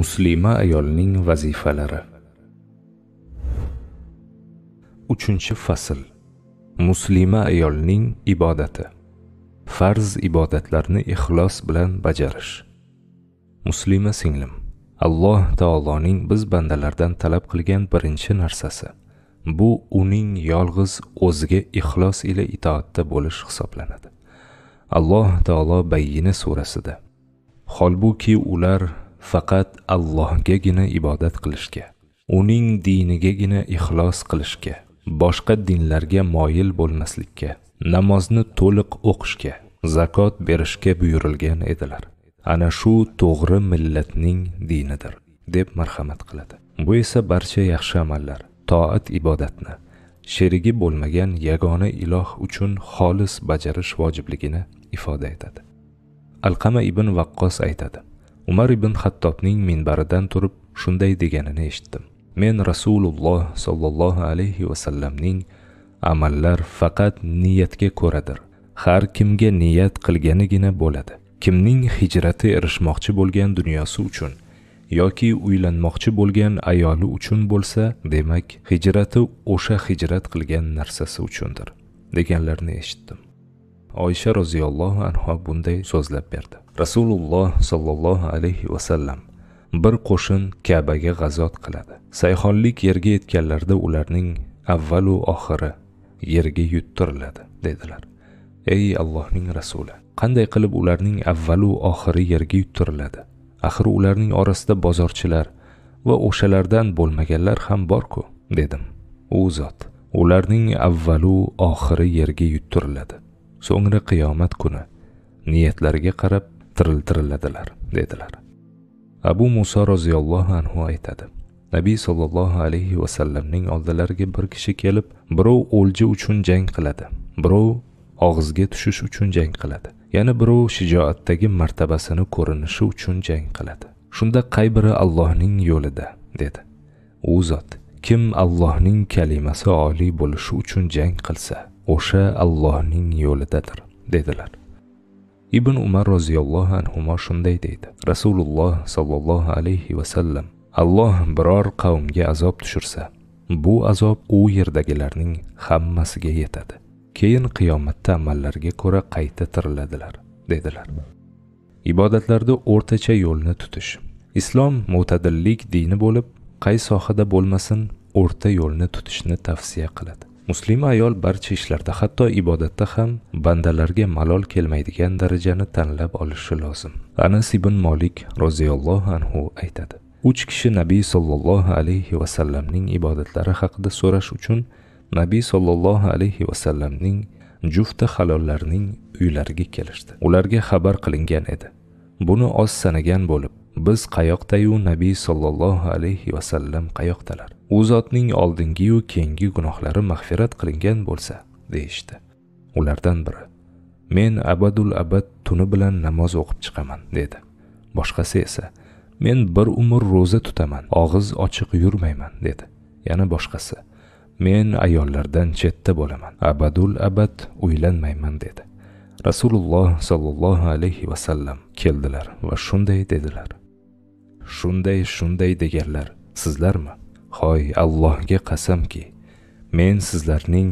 muslima ayolning vazifalari uchinchi fasl muslima ayolning ibodati farz ibodatlarni ixlos bilan bajarish muslima singlim alloh taoloning biz bandalardan talab qilgan birinchi narsasi bu uning yolg'iz o'ziga ixlos ila itoatda bo'lish hisoblanadi alloh taolo bayyina surasida holbuki ular faqat allohgagina ibodat qilishga uning dinigagina ixlos qilishga boshqa dinlarga moyil bo'lmaslikka namozni to'liq o'qishga zakot berishga buyurilgan edilar ana shu to'g'ri millatning dinidir deb marhamat qiladi bu esa barcha yaxshi amallar toat ibodatni sherigi bo'lmagan yagona iloh uchun xolis bajarish vojibligini ifoda etadi alqama ibn vaqqos aytadi umar ibn hattobning minbaridan turib shunday deganini eshitdim men rasululloh sollallohu alayhi vasallamning amallar faqat niyatga ko'radir har kimga niyat qilganigina bo'ladi kimning hijrati erishmoqchi bo'lgan dunyosi uchun yoki uylanmoqchi bo'lgan ayoli uchun bo'lsa demak hijrati o'sha hijrat qilgan narsasi uchundir deganlarni eshitdim oysha roziyallohu anhu bunday so'zlab berdi rasululloh sollallohu alayhi vasallam bir qo'shin kabaga g'azot qiladi sayhonlik yerga yetganlarida ularning avvalu oxiri yerga yuttiriladi dedilar ey allohning rasuli qanday qilib ularning avvalu oxiri yerga yuttiriladi axir ularning orasida bozorchilar va o'shalardan bo'lmaganlar ham borku dedim u zot ularning avvalu oxiri yerga yuttiriladi so'ngra qiyomat kuni niyatlariga qarab tiriltiriladilar dedilar abu muso roziyallohu anhu aytadi nabiy sollallohu alayhi vasallamning oldilariga bir kishi kelib birov o'lja uchun jang qiladi birov og'izga tushish uchun jang qiladi yana birov shijoatdagi martabasini ko'rinishi uchun jang qiladi shunda qay biri allohning yo'lida dedi u zot kim allohning kalimasi oliy bo'lishi uchun jang qilsa o'sha allohning yo'lidadir dedilar ibn umar roziyallohu anhu shunday deydi rasululloh sollallohu alayhi vasallam alloh biror qavmga azob tushirsa bu azob u yerdagilarning hammasiga yetadi keyin qiyomatda amallarga ko'ra qayta tiriladilar dedilar ibodatlarda o'rtacha yo'lni tutish islom mo'tadillik dini bo'lib qay sohada bo'lmasin o'rta yo'lni tutishni tavsiya qiladi muslima ayol barcha ishlarda hatto ibodatda ham bandalarga malol kelmaydigan darajani tanlab olishi lozim anas ibn molik roziyallohu anhu aytadi uch kishi nabiy sollallohu alayhi vasallamning ibodatlari haqida so'rash uchun nabiy sollallohu alayhi vasallamning jufti halollarning uylariga kelishdi ularga xabar qilingan edi buni oz sanagan bo'lib biz qayoqdayu nabiy sollallohu alayhi vasallam qayoqdalar u zotning oldingiyu keyingi gunohlari mag'firat qilingan bo'lsa deyishdi ulardan biri men abadul abad tuni bilan namoz o'qib chiqaman dedi boshqasi esa men bir umr ro'za tutaman og'iz ochiq yurmayman dedi yana boshqasi men ayollardan chetda bo'laman abadul abad uylanmayman dedi rasululloh sollallohu alayhi vasallam keldilar va shunday dedilar shunday shunday deganlar sizlarmi hoy allohga qasamki men sizlarning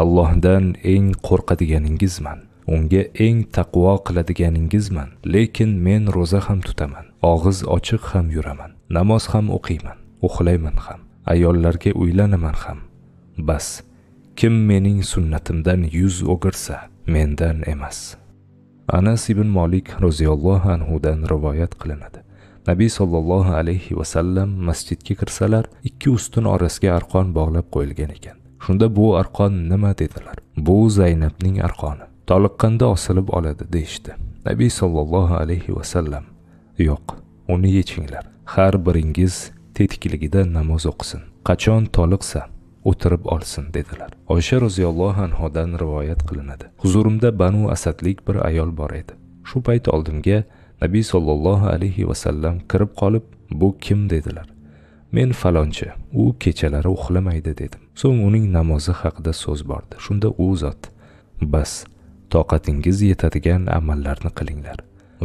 allohdan eng qo'rqadiganingizman unga eng taqvo qiladiganingizman lekin men ro'za ham tutaman og'iz ochiq ham yuraman namoz ham o'qiyman uxlayman ham ayollarga uylanaman ham bas kim mening sunnatimdan yuz o'girsa mendan emas anas ibn molik roziyallohu anhudan rivoyat qilinadi nabiy sollallohu alayhi vasallam masjidga kirsalar ikki ustun orasiga arqon bog'lab qo'yilgan ekan shunda bu arqon nima dedilar bu zaynabning arqoni toliqqanda osilib oladi deyishdi nabiy sollallohu alayhi vasallam yo'q uni yechinglar har biringiz tetikligida namoz o'qisin qachon toliqsa o'tirib olsin dedilar oysha roziyallohu anhodan rivoyat qilinadi huzurimda banu asadlik bir ayol bor edi shu payt oldimga nabiy sollallohu alayhi vasallam kirib qolib bu kim dedilar men falonchi u kechalari uxlamaydi dedim so'ng uning namozi haqida so'z bordi shunda u zot bas toqatingiz yetadigan amallarni qilinglar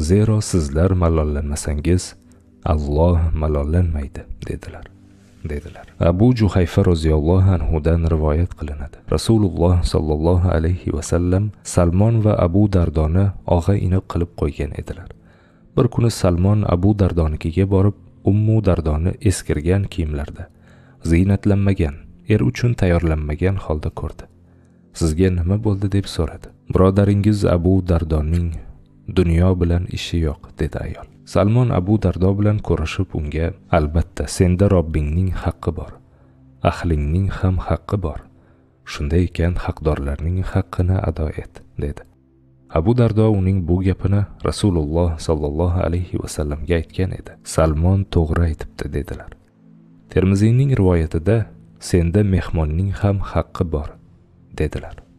zero sizlar malollanmasangiz alloh malollanmaydi dedilar dedilar abu juhayfa roziyallohu anhudan rivoyat qilinadi rasululloh sollallohu alayhi vasallam salmon va abu dardoni og'a ini qilib qo'ygan edilar bir kuni salmon abu dardonikiga borib ummu dardoni eskirgan kiyimlarda ziynatlanmagan er uchun tayyorlanmagan holda ko'rdi sizga nima bo'ldi deb so'radi birodaringiz abu dardonning dunyo bilan ishi yo'q dedi ayol salmon abu dardo bilan ko'rishib unga albatta senda robbingning haqqi bor ahlingning ham haqqi bor shunday ekan haqdorlarning haqqini ado et dedi abu dardo uning bu gapini rasululloh sollallohu alayhi vasallamga aytgan edi salmon to'g'ri aytibdi dedilar termiziyning rivoyatida senda mehmonning ham haqqi bor dedilar